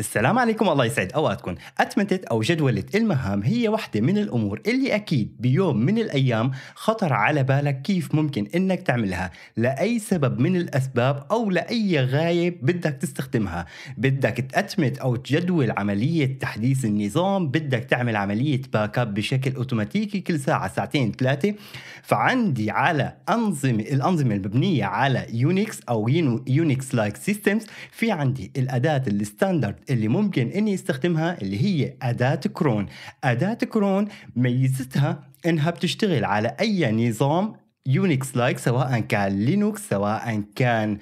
السلام عليكم الله يسعد اوقاتكم اتمتت او جدولة المهام هي واحدة من الامور اللي اكيد بيوم من الايام خطر على بالك كيف ممكن انك تعملها لاي سبب من الاسباب او لاي غاية بدك تستخدمها بدك تأتمت او تجدول عملية تحديث النظام بدك تعمل عملية باك اب بشكل اوتوماتيكي كل ساعة ساعتين ثلاثة فعندي على انظمة الانظمة المبنية على يونيكس او يونيكس لايك سيستمز في عندي الاداة الستاندرد اللي ممكن اني استخدمها اللي هي اداه كرون اداه كرون ميزتها انها بتشتغل على اي نظام يونكس لايك سواء كان لينوكس سواء كان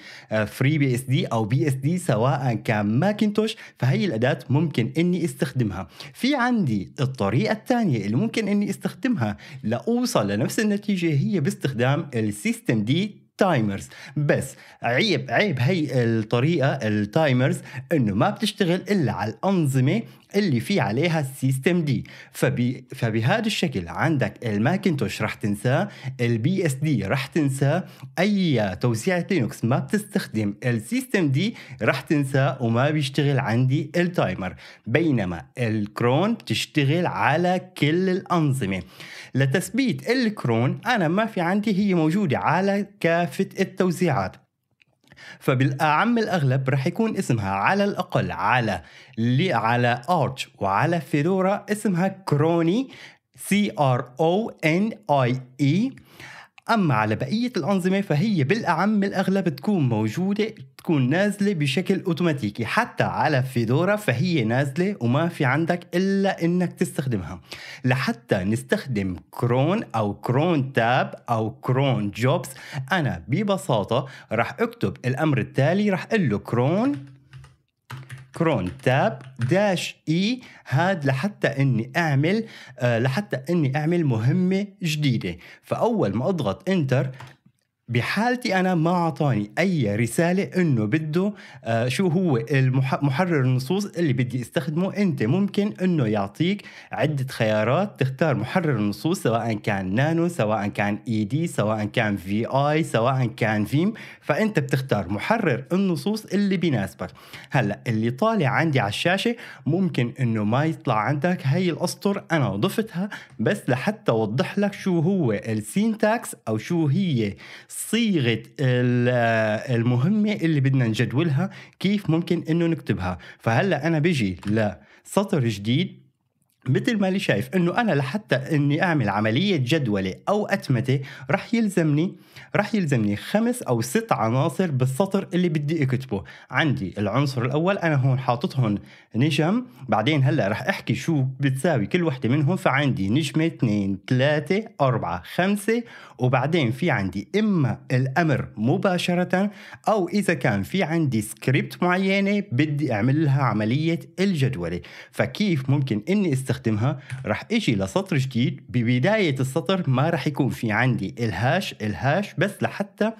فري بي اس دي او بي اس دي سواء كان ماكنتوش فهي الاداه ممكن اني استخدمها في عندي الطريقه الثانيه اللي ممكن اني استخدمها لاوصل لنفس النتيجه هي باستخدام السيستم دي تايمرز بس عيب عيب هي الطريقه التايمرز انه ما بتشتغل الا على الانظمه اللي في عليها السيستم دي فبي فبهذا الشكل عندك الماكنتوش راح تنساه البي اس دي راح تنساه اي توزيعة لينكس ما بتستخدم السيستم دي راح تنساه وما بيشتغل عندي التايمر بينما الكرون بتشتغل على كل الانظمة لتثبيت الكرون انا ما في عندي هي موجودة على كافة التوزيعات فبالاعم الاغلب رح يكون اسمها على الاقل على لي على ارتش وعلى فيلورا اسمها كروني سي ار او ان اي اي أما على بقية الأنظمة فهي بالأعم الأغلب تكون موجودة تكون نازلة بشكل أوتوماتيكي حتى على فيدورا فهي نازلة وما في عندك إلا إنك تستخدمها لحتى نستخدم كرون أو كرون تاب أو كرون جوبز أنا ببساطة رح أكتب الأمر التالي رح أقول له كرون كرون تاب داش اي هاد لحتى اني اعمل آه، لحتى اني اعمل مهمه جديده فاول ما اضغط انتر بحالتي انا ما اعطاني اي رساله انه بده آه، شو هو محرر النصوص اللي بدي استخدمه انت ممكن انه يعطيك عده خيارات تختار محرر النصوص سواء كان نانو سواء كان اي e دي سواء كان في اي سواء كان فيم فانت بتختار محرر النصوص اللي بيناسبك هلا اللي طالع عندي على الشاشه ممكن انه ما يطلع عندك هي الاسطر انا ضفتها بس لحتى اوضح لك شو هو السينتاكس او شو هي صيغه المهمه اللي بدنا نجدولها كيف ممكن انه نكتبها فهلا انا بجي لسطر جديد مثل ما اللي شايف انه انا لحتى اني اعمل عمليه جدوله او اتمته رح يلزمني رح يلزمني خمس او ست عناصر بالسطر اللي بدي اكتبه عندي العنصر الاول انا هون حاططهم نجم بعدين هلا رح احكي شو بتساوي كل وحده منهم فعندي نجمه اثنين ثلاثه أربعة خمسة وبعدين في عندي إما الأمر مباشرة أو إذا كان في عندي سكريبت معينة بدي أعمل لها عملية الجدولة فكيف ممكن إني استخدم استخدمها راح اجي لسطر جديد ببداية السطر ما راح يكون في عندي الهاش الهاش بس لحتى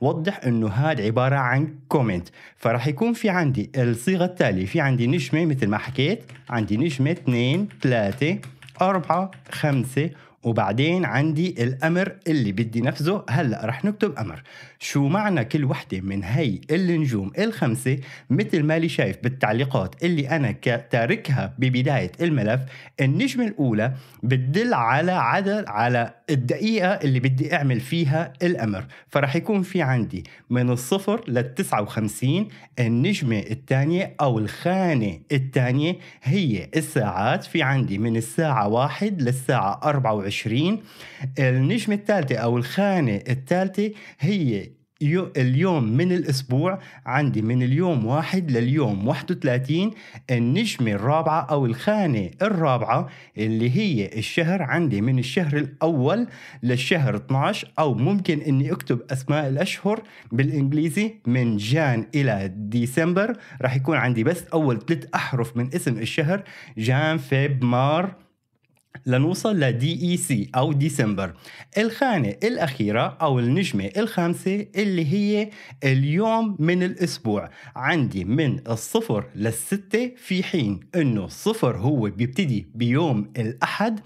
وضح انه هاد عبارة عن كومنت فراح يكون في عندي الصيغة التالية في عندي نجمة مثل ما حكيت عندي نجمة 2 3 4 5 وبعدين عندي الأمر اللي بدي نفذه هلأ رح نكتب أمر شو معنى كل وحدة من هي النجوم الخمسة مثل ما لي شايف بالتعليقات اللي أنا تاركها ببداية الملف النجمة الأولى بتدل على عدد على الدقيقة اللي بدي أعمل فيها الأمر فرح يكون في عندي من الصفر لل 59 النجمة الثانية أو الخانة الثانية هي الساعات في عندي من الساعة 1 للساعة 24 2020 النجمة الثالثة أو الخانة الثالثة هي اليوم من الأسبوع عندي من اليوم واحد لليوم 31 النجمة الرابعة أو الخانة الرابعة اللي هي الشهر عندي من الشهر الأول للشهر 12 أو ممكن أني أكتب أسماء الأشهر بالإنجليزي من جان إلى ديسمبر راح يكون عندي بس أول ثلاث أحرف من اسم الشهر جان فيب مار لنوصل لدي اي سي او ديسمبر الخانه الاخيره او النجمه الخامسه اللي هي اليوم من الاسبوع عندي من الصفر للسته في حين انه الصفر هو بيبتدي بيوم الاحد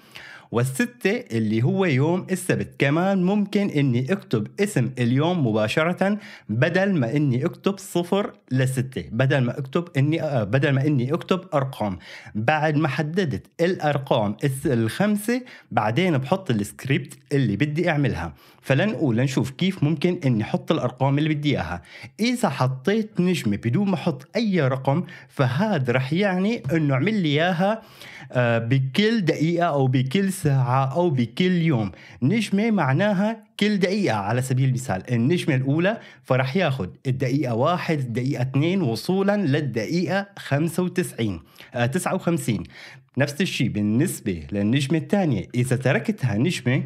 والستة اللي هو يوم السبت كمان ممكن اني اكتب اسم اليوم مباشرة بدل ما اني اكتب صفر لستة بدل ما اكتب اني آه، بدل ما اني اكتب ارقام بعد ما حددت الارقام الخمسة بعدين بحط السكريبت اللي بدي اعملها فلنقول لنشوف كيف ممكن اني احط الارقام اللي بدي اياها اذا حطيت نجمة بدون ما احط اي رقم فهذا رح يعني انه اعمل لي اياها آه، بكل دقيقة او بكل ساعة ساعة أو بكل يوم نجمة معناها كل دقيقة على سبيل المثال النجمة الأولى فرح ياخد الدقيقة واحد الدقيقة اثنين وصولا للدقيقة 95 59 آه، نفس الشيء بالنسبة للنجمة الثانية إذا تركتها نجمة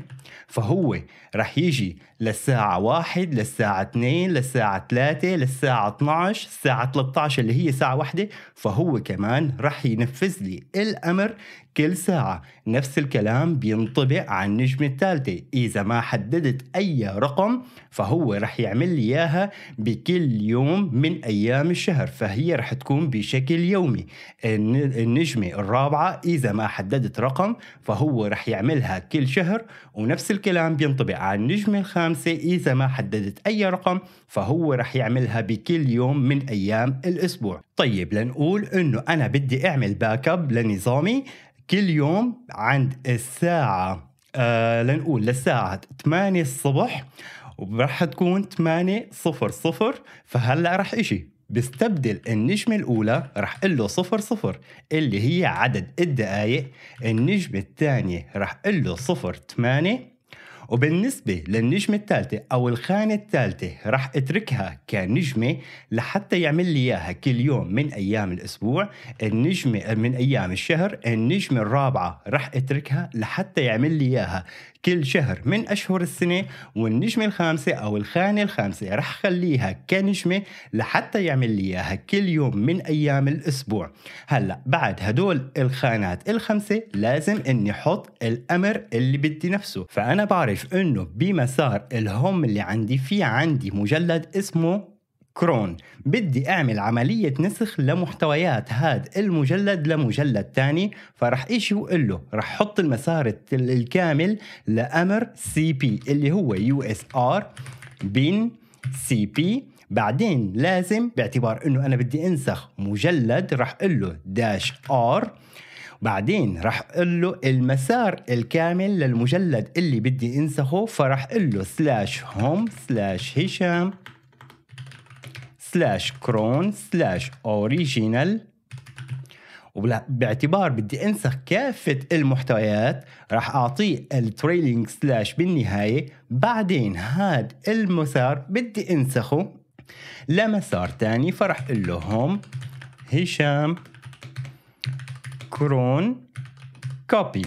فهو رح يجي للساعة واحد للساعة اثنين للساعة ثلاثة للساعة 12 الساعة 13 اللي هي ساعة واحدة فهو كمان رح ينفذ لي الأمر كل ساعة نفس الكلام بينطبق على النجمة الثالثة إذا ما حددت أي رقم فهو رح يعمل لي إياها بكل يوم من أيام الشهر فهي رح تكون بشكل يومي النجمة الرابعة إذا ما حددت رقم فهو رح يعملها كل شهر ونفس الكلام بينطبق على النجمة الخامسة الخامسة إذا ما حددت أي رقم فهو رح يعملها بكل يوم من أيام الأسبوع طيب لنقول أنه أنا بدي أعمل باك أب لنظامي كل يوم عند الساعة آه لنقول للساعة 8 الصبح ورح تكون 8 صفر صفر فهلأ رح إجي بستبدل النجمة الأولى رح قل له صفر صفر اللي هي عدد الدقايق النجمة الثانية رح قل له صفر ثمانية وبالنسبة للنجمة الثالثة أو الخانة الثالثة رح اتركها كنجمة لحتى يعمل لي إياها كل يوم من أيام الأسبوع النجمة من أيام الشهر النجمة الرابعة رح اتركها لحتى يعمل لي إياها كل شهر من أشهر السنة والنجمة الخامسة أو الخانة الخامسة رح خليها كنجمة لحتى يعمل لي إياها كل يوم من أيام الأسبوع هلأ بعد هدول الخانات الخمسة لازم أني أحط الأمر اللي بدي نفسه فأنا بعرف عارف انه بمسار الهوم اللي عندي في عندي مجلد اسمه كرون بدي اعمل عملية نسخ لمحتويات هاد المجلد لمجلد تاني فرح ايش وقل له رح حط المسار الكامل لامر سي بي اللي هو يو اس ار بين سي بي بعدين لازم باعتبار انه انا بدي انسخ مجلد رح قل له داش ار بعدين راح اقول له المسار الكامل للمجلد اللي بدي انسخه فراح اقول له سلاش هوم سلاش هشام سلاش كرون سلاش اوريجينال وباعتبار بدي انسخ كافة المحتويات راح اعطيه التريلينج سلاش بالنهاية بعدين هاد المسار بدي انسخه لمسار تاني فرح اقول له هوم هشام كرون كوبي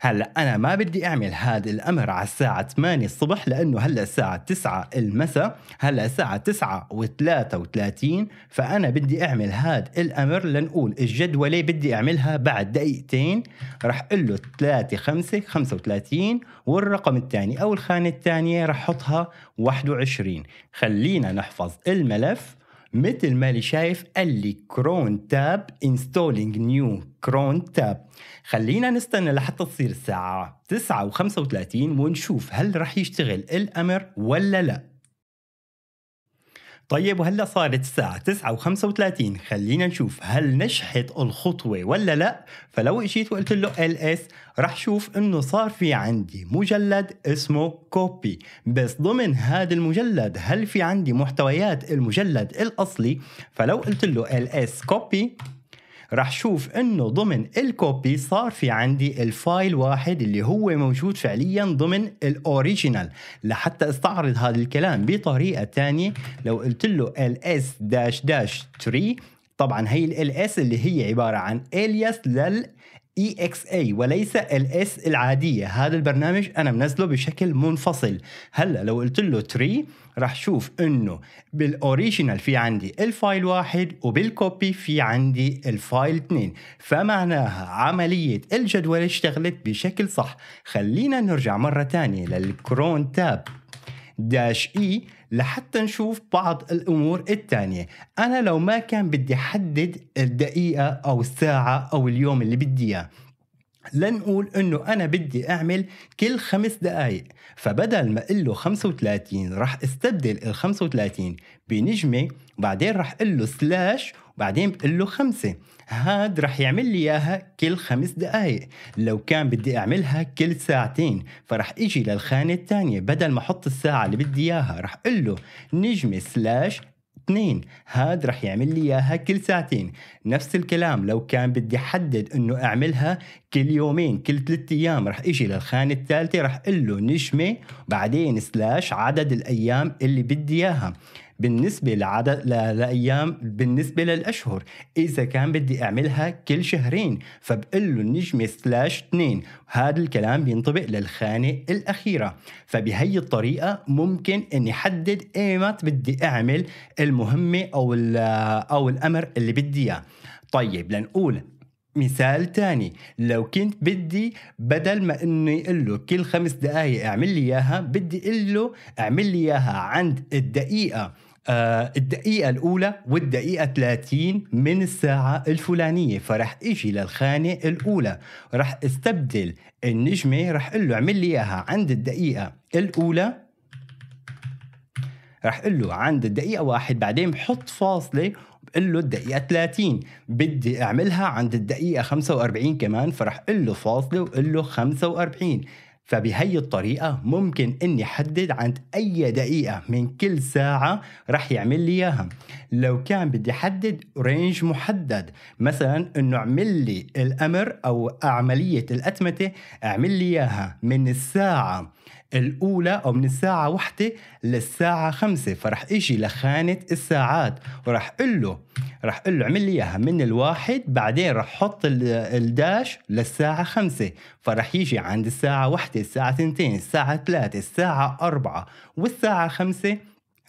هلا انا ما بدي اعمل هذا الامر على الساعه 8 الصبح لانه هلا الساعه 9 المساء هلا الساعه 9 و33 فانا بدي اعمل هذا الامر لنقول الجدوله بدي اعملها بعد دقيقتين راح اقول له 3 5 35 والرقم الثاني او الخانه الثانيه راح احطها 21 خلينا نحفظ الملف مثل ما اللي شايف قال لي كرون تاب انستولينج نيو كرون تاب خلينا نستنى لحتى تصير الساعة 9 و35 ونشوف هل رح يشتغل الأمر ولا لا طيب وهلا صارت الساعة 9:35 خلينا نشوف هل نجحت الخطوة ولا لا فلو اجيت وقلت له ال اس رح شوف انه صار في عندي مجلد اسمه كوبي بس ضمن هذا المجلد هل في عندي محتويات المجلد الاصلي فلو قلت له ال اس كوبي رح شوف انه ضمن الكوبي صار في عندي الفايل واحد اللي هو موجود فعليا ضمن الاوريجينال لحتى استعرض هذا الكلام بطريقه ثانيه لو قلت له ls داش داش 3 طبعا هي ال ls اللي هي عباره عن الياس لل اي اكس اي وليس ال اس العاديه هذا البرنامج انا منزله بشكل منفصل هلا لو قلت له تري راح شوف انه بالاوريجينال في عندي الفايل واحد وبالكوبي في عندي الفايل اثنين فمعناها عملية الجدول اشتغلت بشكل صح خلينا نرجع مرة ثانيه للكرون تاب داش اي لحتى نشوف بعض الامور الثانيه انا لو ما كان بدي حدد الدقيقه او الساعه او اليوم اللي بدي اياه لنقول انه انا بدي اعمل كل خمس دقائق فبدل ما اقول له 35 راح استبدل ال 35 بنجمه وبعدين راح اقول له سلاش وبعدين بقول له خمسه هاد رح يعمل لي اياها كل خمس دقائق لو كان بدي اعملها كل ساعتين فرح اجي للخانه الثانيه بدل ما احط الساعه اللي بدي اياها رح اقول له نجمه سلاش اثنين هاد رح يعمل لي اياها كل ساعتين نفس الكلام لو كان بدي احدد انه اعملها كل يومين كل ثلاث ايام رح اجي للخانه الثالثه رح اقول له نجمه بعدين سلاش عدد الايام اللي بدي اياها بالنسبه لعدد لايام بالنسبه للاشهر اذا كان بدي اعملها كل شهرين فبقول له نجمه سلاش 2 هذا الكلام بينطبق للخانه الاخيره فبهي الطريقه ممكن اني احدد ايمت بدي اعمل المهمه او او الامر اللي بدي اياه طيب لنقول مثال تاني لو كنت بدي بدل ما انه يقول له كل خمس دقائق اعمل لي اياها بدي اقول له اعمل لي اياها عند الدقيقه آه الدقيقة الأولى والدقيقة 30 من الساعة الفلانية فرح إجي للخانة الأولى رح استبدل النجمة رح أقول له اعمل لي إياها عند الدقيقة الأولى رح أقول له عند الدقيقة واحد بعدين بحط فاصلة بقول له الدقيقة 30 بدي أعملها عند الدقيقة 45 كمان فرح قل له فاصلة وقل له 45 فبهي الطريقة ممكن إني حدد عند أي دقيقة من كل ساعة رح يعمل لي إياها لو كان بدي حدد رينج محدد مثلا إنه اعمل لي الأمر أو عملية الأتمتة اعمل لي إياها من الساعة الأولى أو من الساعة واحدة للساعة خمسة فرح إجي لخانة الساعات ورح قل له راح اقول له اعمل لي اياها من الواحد بعدين راح احط الداش للساعه خمسة فراح يجي عند الساعه واحدة الساعه 2 الساعه 3 الساعه 4 والساعه 5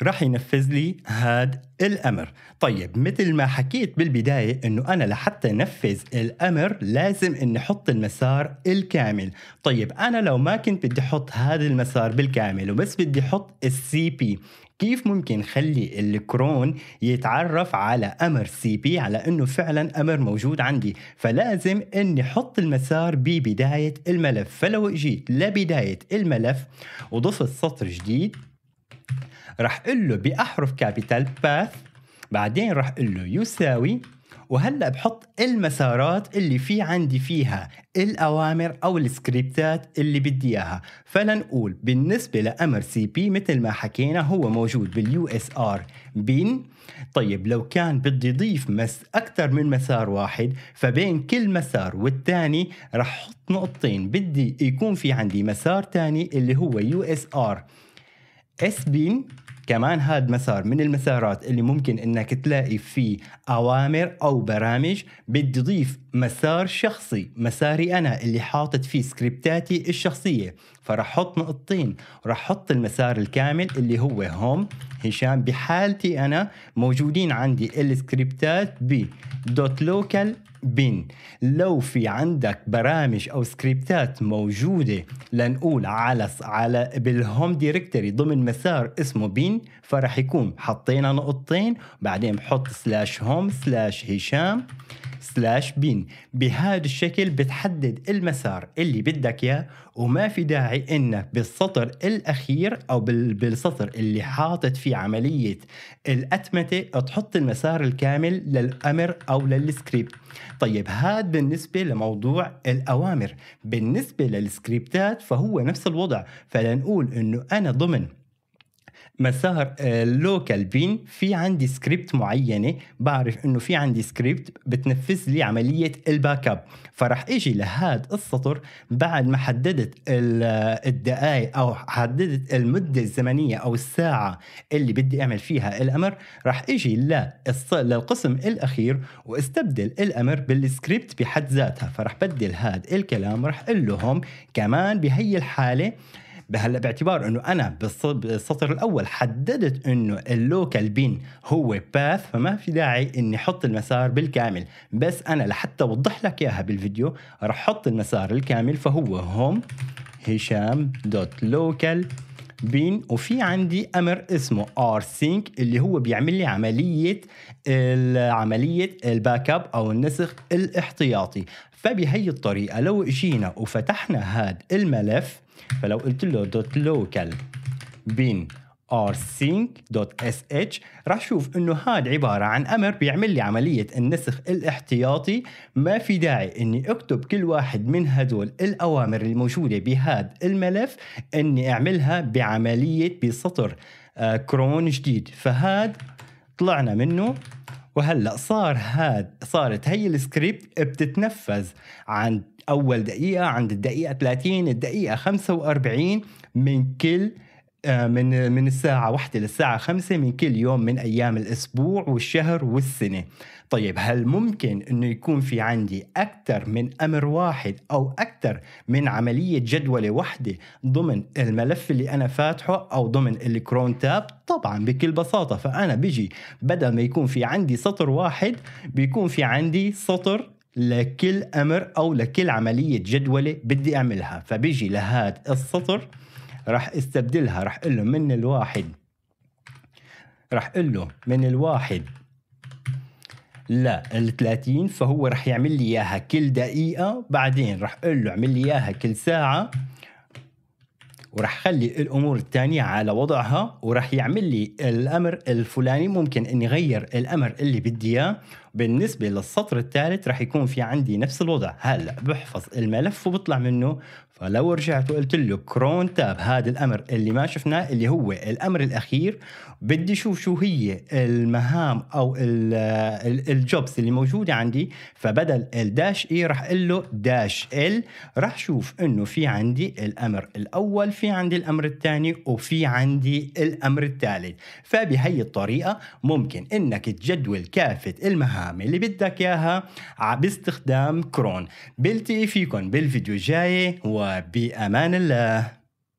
رح ينفذ لي هاد الأمر طيب مثل ما حكيت بالبداية أنه أنا لحتى نفذ الأمر لازم أني أحط المسار الكامل طيب أنا لو ما كنت بدي أحط هذا المسار بالكامل وبس بدي أحط السي بي كيف ممكن خلي الكرون يتعرف على امر سي بي على انه فعلا امر موجود عندي فلازم اني احط المسار ببدايه الملف فلو اجيت لبدايه الملف وضفت سطر جديد رح قول له باحرف كابيتال باث بعدين رح قول له يساوي وهلا بحط المسارات اللي في عندي فيها الاوامر او السكريبتات اللي بدي اياها فلنقول بالنسبه لامر سي بي مثل ما حكينا هو موجود باليو اس ار بين طيب لو كان بدي اضيف مس اكثر من مسار واحد فبين كل مسار والثاني رح احط نقطتين بدي يكون في عندي مسار ثاني اللي هو يو اس ار اس بين كمان هاد مسار من المسارات اللي ممكن انك تلاقي فيه اوامر او برامج بدي ضيف مسار شخصي مساري انا اللي حاطط فيه سكريبتاتي الشخصيه فراح احط نقطتين وراح احط المسار الكامل اللي هو هوم هشام بحالتي انا موجودين عندي السكريبتات ب دوت لوكال بين لو في عندك برامج او سكريبتات موجوده لنقول على على بالهوم دايركتوري ضمن مسار اسمه بين فرح يكون حطينا نقطتين بعدين بحط سلاش هوم سلاش هشام سلاش بين بهذا الشكل بتحدد المسار اللي بدك اياه وما في داعي انك بالسطر الاخير او بالسطر اللي حاطط فيه عمليه الاتمته تحط المسار الكامل للامر او للسكريبت طيب هذا بالنسبه لموضوع الاوامر بالنسبه للسكريبتات فهو نفس الوضع فلنقول انه انا ضمن مسار اللوكال آه، بين في عندي سكريبت معينه بعرف انه في عندي سكريبت بتنفذ لي عمليه الباك اب فرح اجي لهذا السطر بعد ما حددت آه، الدقائق او حددت المده الزمنيه او الساعه اللي بدي اعمل فيها الامر رح اجي للقسم الاخير واستبدل الامر بالسكريبت بحد ذاتها فرح بدل هذا الكلام رح اقول لهم كمان بهي الحاله بهلا باعتبار انه انا بالسطر الاول حددت انه اللوكال بين هو باث فما في داعي اني احط المسار بالكامل بس انا لحتى اوضح لك اياها بالفيديو راح احط المسار الكامل فهو هوم هشام دوت لوكال بين وفي عندي امر اسمه ار سينك اللي هو بيعمل لي عمليه عمليه الباك اب او النسخ الاحتياطي فبهي الطريقه لو اجينا وفتحنا هذا الملف فلو قلت له دوت لوكال بين rsync.sh راح شوف انه هاد عبارة عن امر بيعمل لي عملية النسخ الاحتياطي ما في داعي اني اكتب كل واحد من هدول الاوامر الموجودة بهاد الملف اني اعملها بعملية بسطر آه كرون جديد فهاد طلعنا منه وهلا صار هاد صارت هي السكريبت بتتنفذ عند اول دقيقه عند الدقيقه 30 الدقيقه 45 من كل آه، من من الساعة واحدة للساعة خمسة من كل يوم من أيام الأسبوع والشهر والسنة طيب هل ممكن أنه يكون في عندي أكثر من أمر واحد أو أكثر من عملية جدولة واحدة ضمن الملف اللي أنا فاتحه أو ضمن الكرون تاب طبعا بكل بساطة فأنا بيجي بدل ما يكون في عندي سطر واحد بيكون في عندي سطر لكل أمر أو لكل عملية جدولة بدي أعملها فبيجي لهذا السطر راح استبدلها راح اقول له من الواحد راح اقول له من الواحد لا ال 30 فهو راح يعمل لي اياها كل دقيقه بعدين راح اقول له اعمل لي اياها كل ساعه وراح خلي الامور الثانيه على وضعها وراح يعمل لي الامر الفلاني ممكن اني غير الامر اللي بدي اياه بالنسبه للسطر الثالث راح يكون في عندي نفس الوضع هلا بحفظ الملف وبطلع منه فلو رجعت وقلت له كرون تاب هذا الامر اللي ما شفناه اللي هو الامر الاخير بدي اشوف شو هي المهام او الجوبز اللي موجوده عندي فبدل الداش اي e راح اقول له داش ال راح شوف انه في عندي الامر الاول في عندي الامر الثاني وفي عندي الامر الثالث فبهي الطريقه ممكن انك تجدول كافه المهام اللي بدك اياها باستخدام كرون بلتقي فيكم بالفيديو الجاي و وبأمان الله